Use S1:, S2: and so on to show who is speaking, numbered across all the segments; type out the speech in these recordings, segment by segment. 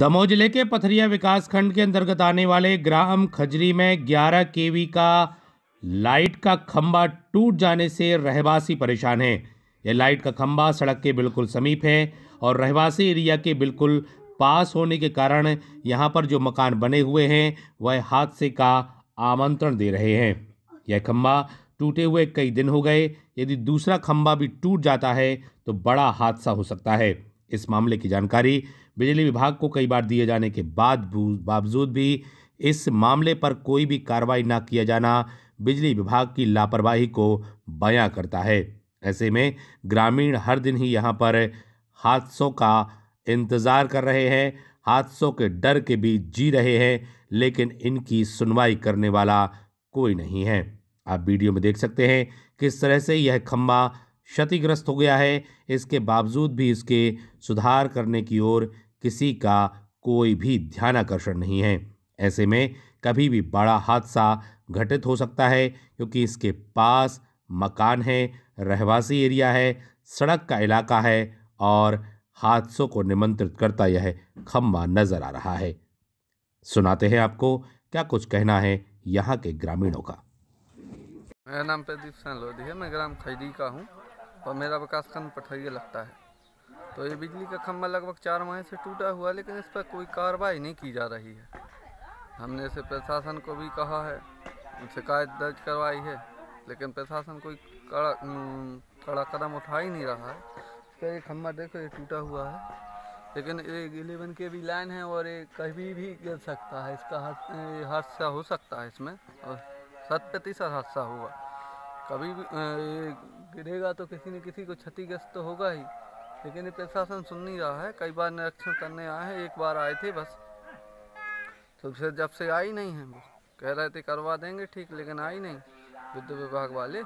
S1: दमोह जिले के पथरिया विकासखंड के अंतर्गत आने वाले ग्राम खजरी में 11 केवी का लाइट का खंबा टूट जाने से रहवासी परेशान हैं यह लाइट का खंबा सड़क के बिल्कुल समीप है और रहवासी एरिया के बिल्कुल पास होने के कारण यहाँ पर जो मकान बने हुए हैं वह हादसे का आमंत्रण दे रहे हैं यह खंबा टूटे हुए कई दिन हो गए यदि दूसरा खंबा भी टूट जाता है तो बड़ा हादसा हो सकता है इस मामले की जानकारी बिजली विभाग को कई बार दिए जाने के बाद बावजूद भी इस मामले पर कोई भी कार्रवाई न किया जाना बिजली विभाग की लापरवाही को बयां करता है ऐसे में ग्रामीण हर दिन ही यहाँ पर हादसों का इंतज़ार कर रहे हैं हादसों के डर के बीच जी रहे हैं लेकिन इनकी सुनवाई करने वाला कोई नहीं है आप वीडियो में देख सकते हैं किस तरह से यह खम्बा क्षतिग्रस्त हो गया है इसके बावजूद भी इसके सुधार करने की ओर किसी का कोई भी ध्यानाकर्षण नहीं है ऐसे में कभी भी बड़ा हादसा घटित हो सकता है क्योंकि इसके पास मकान है रहवासी एरिया है सड़क का इलाका है और हादसों को निमंत्रित करता यह खम्बा नजर आ रहा है सुनाते हैं आपको क्या कुछ कहना है यहाँ के ग्रामीणों का
S2: मेरा नाम प्रदीप लोधी है मैं ग्राम खैदी का हूँ और मेरा विकास खंड पठरिया लगता है तो ये बिजली का खम्भा लगभग चार माह से टूटा हुआ लेकिन इस पर कोई कार्रवाई नहीं की जा रही है हमने इसे प्रशासन को भी कहा है शिकायत दर्ज करवाई है लेकिन प्रशासन कोई कड़ा कड़ा कदम उठा ही नहीं रहा है इसका ये खम्भा देखो ये टूटा हुआ है लेकिन एक इलेवन के भी लाइन है और ये कभी भी गिर सकता है इसका हादसा हो सकता है इसमें और शत प्रतिशत हादसा हुआ कभी भी गिरेगा तो किसी न किसी को क्षतिग्रस्त तो होगा ही लेकिन प्रशासन सुन नहीं रहा है कई बार निरीक्षण करने आए हैं एक बार आए थे बस तो फिर जब से आई नहीं है बस कह रहे थे करवा देंगे ठीक लेकिन आई नहीं विद्युत विभाग वाले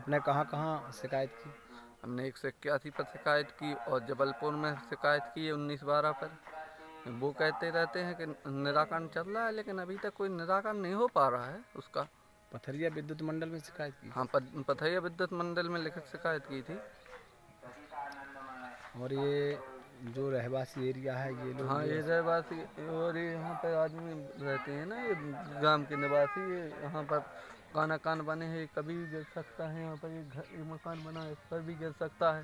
S2: आपने कहाँ कहाँ शिकायत की हमने एक सौ इक्यासी पर शिकायत की और जबलपुर में शिकायत की है उन्नीस बारह पर वो कहते रहते हैं कि निराकरण चल रहा है लेकिन अभी तक कोई निराकरण नहीं हो पा रहा है उसका पथरिया विद्युत मंडल में शिकायत की हाँ पथरिया विद्युत मंडल में लिखित शिकायत की थी और ये जो रहवासी एरिया है ये लोग हाँ ये रहवासी और ये यहाँ पर आदमी रहते हैं ना ये गांव के निवासी ये यहाँ पर काना कान बने हैं कभी भी गिर सकता है यहाँ पर ये घर ये मकान बना है इस पर भी गिर सकता है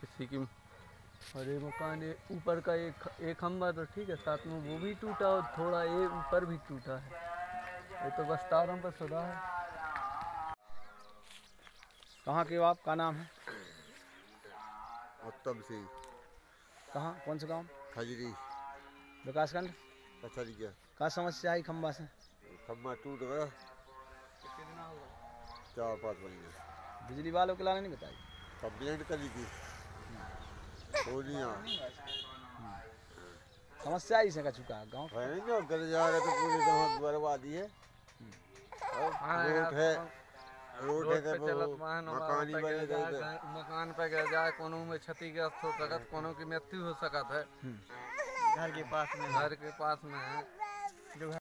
S2: किसी की और ये मकान ये ऊपर का एक एक खम्बा तो ठीक है साथ में वो भी टूटा और थोड़ा ये ऊपर भी टूटा है ये तो बस तारों पर सुधा है कहाँ के आप का नाम है उत्तम सिंह कहाँ कौन सा गाँव खजरी विकासखंड कचहरी समस्या आई खम्बा से खम्बा टूट गया चार पाँच महीने बिजली वालों के लाने नहीं बताई कंप्लेंट करी थी समस्या इसे का चुका गाँव गल जा तो पूरी गाँव बर्बादी है हम्म। रोड है तो रोड है पे मकान पे मकान पे गिर जाए कोनो में क्षतिग्रस्त हो सकत कोनो की मृत्यु हो सकत है घर के पास में घर के पास में है